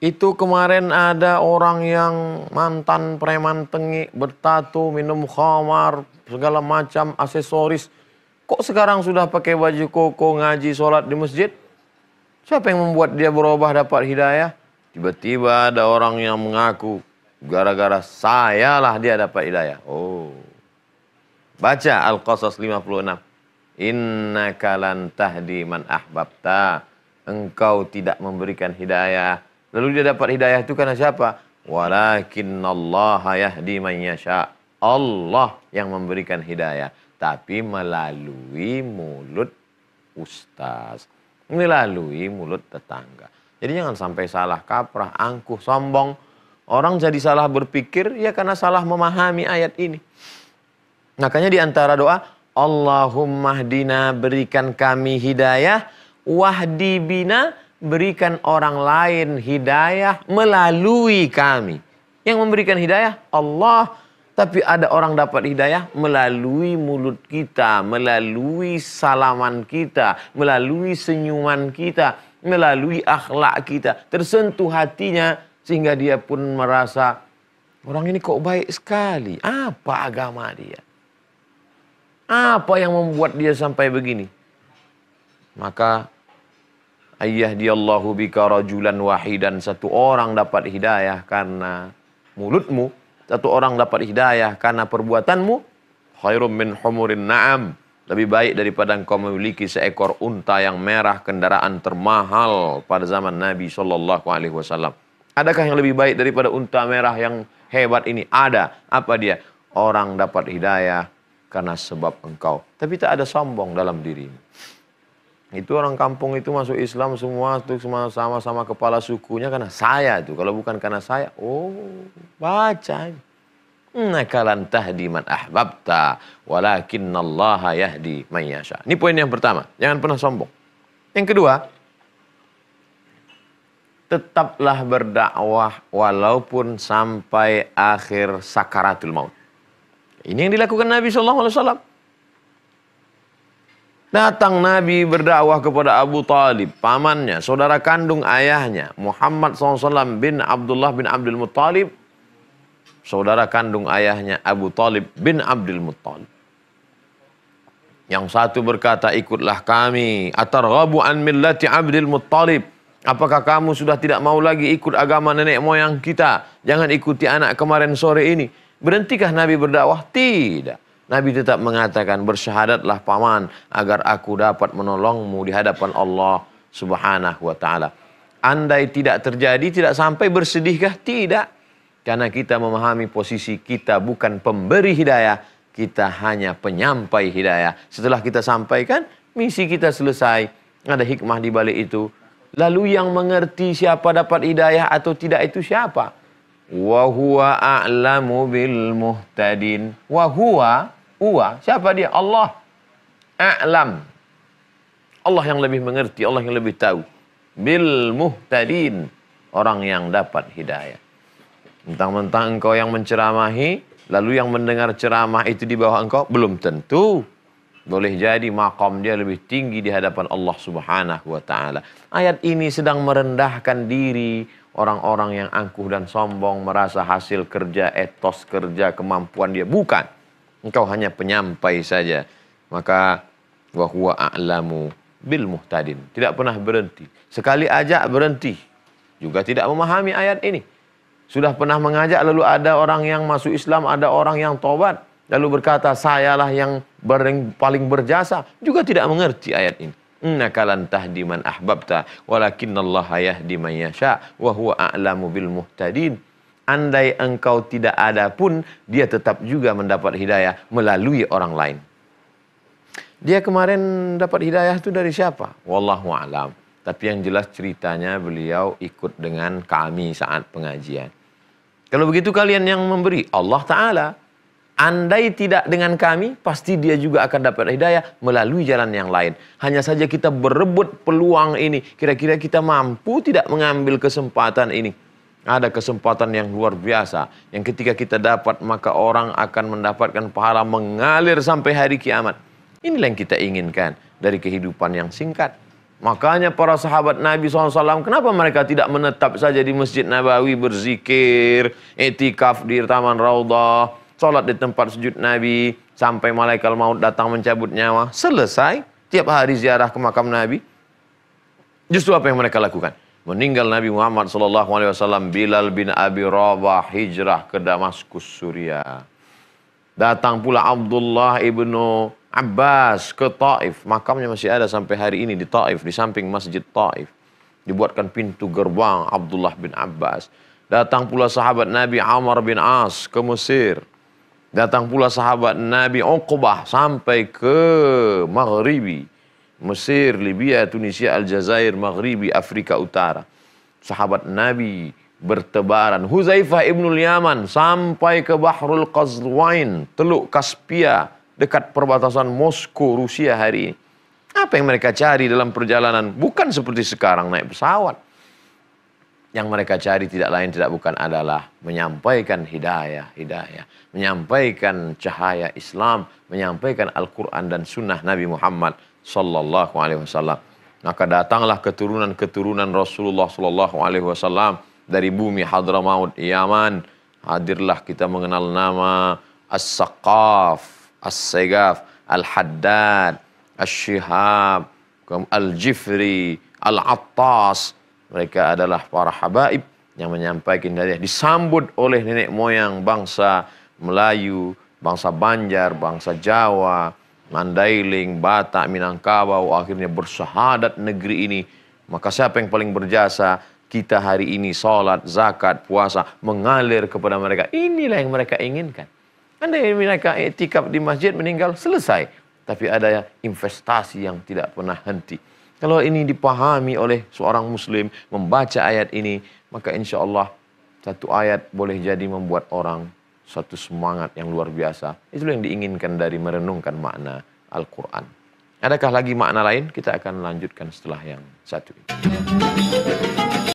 Itu kemarin ada orang yang mantan preman tengik bertato, minum khamar, segala macam aksesoris. Kok sekarang sudah pakai baju koko, ngaji, sholat di masjid? Siapa yang membuat dia berubah dapat hidayah? Tiba-tiba ada orang yang mengaku, gara-gara sayalah dia dapat hidayah. Oh. Baca Al-Qasas 56. Innaka lan tahdi man ahbabta. Engkau tidak memberikan hidayah Lalu dia dapat hidayah itu karena siapa? Walakin Allah yahdi man yasha. Allah yang memberikan hidayah. Tapi melalui mulut ustaz. Melalui mulut tetangga. Jadi jangan sampai salah kaprah, angkuh, sombong. Orang jadi salah berpikir ya karena salah memahami ayat ini. Makanya di antara doa, Allahumma hdina berikan kami hidayah, wahdi bina berikan orang lain hidayah melalui kami. Yang memberikan hidayah Allah, tapi ada orang dapat hidayah melalui mulut kita, melalui salaman kita, melalui senyuman kita, melalui akhlak kita. Tersentuh hatinya sehingga dia pun merasa orang ini kok baik sekali. Apa agama dia? Apa yang membuat dia sampai begini? Maka ayyahdiyallahu bika rajulan wahidan satu orang dapat hidayah karena mulutmu satu orang dapat hidayah karena perbuatanmu khairum min humurin na'am lebih baik daripada engkau memiliki seekor unta yang merah kendaraan termahal pada zaman Nabi Shallallahu alaihi wasallam adakah yang lebih baik daripada unta merah yang hebat ini ada apa dia orang dapat hidayah karena sebab engkau tapi tak ada sombong dalam dirimu itu orang kampung itu masuk Islam semua tuh sama-sama kepala sukunya karena saya itu. Kalau bukan karena saya, oh baca. Nakalan tahdi man ahbabta Allah yahdi man yasha. Ini poin yang pertama, jangan pernah sombong. Yang kedua, tetaplah berdakwah walaupun sampai akhir sakaratul maut. Ini yang dilakukan Nabi Shallallahu Alaihi Wasallam. Datang Nabi berdakwah kepada Abu Talib, pamannya, saudara kandung ayahnya, Muhammad SAW bin Abdullah bin Abdul Muttalib, saudara kandung ayahnya Abu Talib bin Abdul Muttalib. Yang satu berkata, ikutlah kami, Atar atarghabu an millati Abdul Muttalib. Apakah kamu sudah tidak mau lagi ikut agama nenek moyang kita? Jangan ikuti anak kemarin sore ini. Berhentikah Nabi berdakwah? Tidak. Nabi tetap mengatakan bersyahadatlah paman agar aku dapat menolongmu di hadapan Allah Subhanahu wa taala. Andai tidak terjadi tidak sampai bersedihkah? Tidak. Karena kita memahami posisi kita bukan pemberi hidayah, kita hanya penyampai hidayah. Setelah kita sampaikan, misi kita selesai. Ada hikmah di balik itu. Lalu yang mengerti siapa dapat hidayah atau tidak itu siapa? Wa huwa a'lamu bil muhtadin. Wa huwa Uwa, siapa dia? Allah. A'lam. Allah yang lebih mengerti, Allah yang lebih tahu. Bil muhtadin. Orang yang dapat hidayah. Mentang-mentang engkau yang menceramahi, lalu yang mendengar ceramah itu di bawah engkau, belum tentu. Boleh jadi makam dia lebih tinggi di hadapan Allah Subhanahu wa taala. Ayat ini sedang merendahkan diri orang-orang yang angkuh dan sombong merasa hasil kerja, etos kerja, kemampuan dia bukan. Engkau hanya penyampai saja. Maka wa huwa a'lamu bil muhtadin. Tidak pernah berhenti. Sekali ajak berhenti. Juga tidak memahami ayat ini. Sudah pernah mengajak lalu ada orang yang masuk Islam, ada orang yang tobat. Lalu berkata, sayalah yang paling berjasa. Juga tidak mengerti ayat ini. Innaka lan tahdi man ahbabta walakinnallaha yahdi man yasha wa huwa a'lamu bil muhtadin andai engkau tidak ada pun, dia tetap juga mendapat hidayah melalui orang lain. Dia kemarin dapat hidayah itu dari siapa? Wallahu alam. Tapi yang jelas ceritanya beliau ikut dengan kami saat pengajian. Kalau begitu kalian yang memberi Allah Ta'ala. Andai tidak dengan kami, pasti dia juga akan dapat hidayah melalui jalan yang lain. Hanya saja kita berebut peluang ini. Kira-kira kita mampu tidak mengambil kesempatan ini. Ada kesempatan yang luar biasa. Yang ketika kita dapat maka orang akan mendapatkan pahala mengalir sampai hari kiamat. Inilah yang kita inginkan dari kehidupan yang singkat. Makanya para sahabat Nabi SAW, kenapa mereka tidak menetap saja di Masjid Nabawi berzikir, etikaf di Taman Raudah, sholat di tempat sujud Nabi, sampai malaikat maut datang mencabut nyawa. Selesai, tiap hari ziarah ke makam Nabi. Justru apa yang mereka lakukan? Meninggal Nabi Muhammad SAW Bilal bin Abi Rabah hijrah ke Damaskus Suriah. Datang pula Abdullah ibnu Abbas ke Taif. Makamnya masih ada sampai hari ini di Taif, di samping masjid Taif. Dibuatkan pintu gerbang Abdullah bin Abbas. Datang pula sahabat Nabi Amr bin As ke Mesir. Datang pula sahabat Nabi Uqbah sampai ke Maghribi Mesir, Libya, Tunisia, Aljazair, Maghribi, Afrika Utara. Sahabat Nabi bertebaran. Huzaifah ibnul Yaman sampai ke Bahrul Qazwain, Teluk Kaspia, dekat perbatasan Moskow, Rusia hari ini. Apa yang mereka cari dalam perjalanan? Bukan seperti sekarang naik pesawat. Yang mereka cari tidak lain tidak bukan adalah menyampaikan hidayah, hidayah, menyampaikan cahaya Islam, menyampaikan Al-Quran dan Sunnah Nabi Muhammad Sallallahu Alaihi Wasallam. Maka datanglah keturunan-keturunan Rasulullah Sallallahu Alaihi Wasallam dari bumi Hadramaut, Yaman. Hadirlah kita mengenal nama As-Saqaf, As-Segaf, Al-Haddad, Al-Shihab, Al-Jifri, Al-Attas, mereka adalah para habaib yang menyampaikan hidayah. Disambut oleh nenek moyang bangsa Melayu, bangsa Banjar, bangsa Jawa, Mandailing, Batak, Minangkabau. Akhirnya bersahadat negeri ini. Maka siapa yang paling berjasa? Kita hari ini sholat, zakat, puasa mengalir kepada mereka. Inilah yang mereka inginkan. Anda yang mereka etikap di masjid meninggal selesai. Tapi ada investasi yang tidak pernah henti. Kalau ini dipahami oleh seorang muslim, membaca ayat ini, maka insya Allah satu ayat boleh jadi membuat orang satu semangat yang luar biasa. itu yang diinginkan dari merenungkan makna Al-Quran. Adakah lagi makna lain? Kita akan lanjutkan setelah yang satu ini.